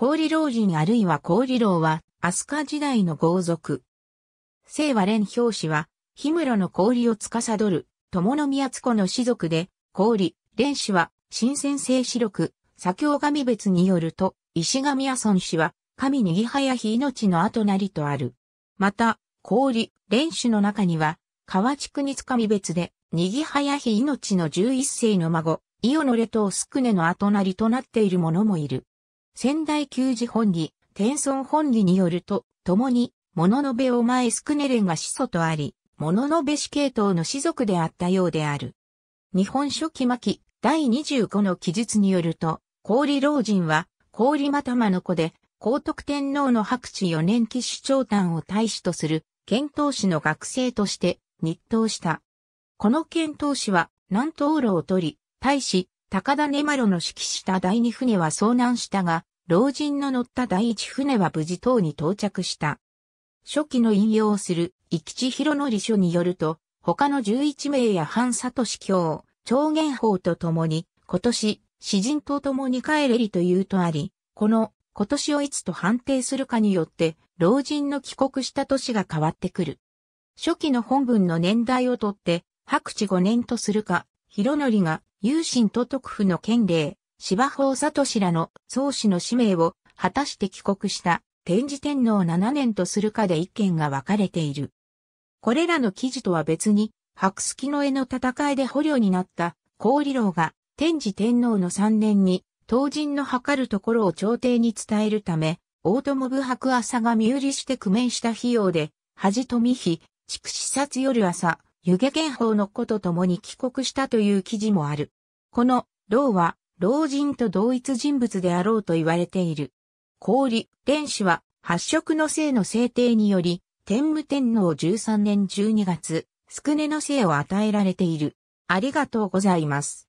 氷老人あるいは氷老は、飛鳥時代の豪族。清和蓮表紙は、氷室の氷を司る、友の宮津子の士族で、氷、蓮氏は、新鮮性子六、左京神別によると、石神屋村氏は、神にぎはやひ命の後なりとある。また、氷、蓮氏の中には、河地つかみ別で、にぎはやひ命の十一世の孫、伊予のレトースクネの後なりとなっている者もいる。仙台球児本理、天孫本理によると、共に、物のべお前スクネレンが始祖とあり、物のべ死系統の士族であったようである。日本書末巻、第25の記述によると、氷老人は、氷またまの子で、高徳天皇の白地四年期首長丹を大使とする、遣唐使の学生として、日当した。この遣唐使は、南東路を取り、大使、高田根丸の指揮した第二船は遭難したが、老人の乗った第一船は無事島に到着した。初期の引用する、生地広則書によると、他の11名や半里司教、長元法と共に、今年、詩人と共に帰れりというとあり、この、今年をいつと判定するかによって、老人の帰国した年が変わってくる。初期の本文の年代をとって、白地5年とするか、広則が、有心と徳府の県令、芝里氏らの宗師の使命を果たして帰国した天智天皇7年とするかで意見が分かれている。これらの記事とは別に、白月の絵の戦いで捕虜になった氷郎が天智天皇の3年に当人の測るところを朝廷に伝えるため、大友部白朝が身売りして工面した費用で、恥富妃、畜死殺夜朝、湯気玄法の子と共に帰国したという記事もある。この、老は、老人と同一人物であろうと言われている。氷、天使は、発色の性の制定により、天武天皇13年12月、宿根の性を与えられている。ありがとうございます。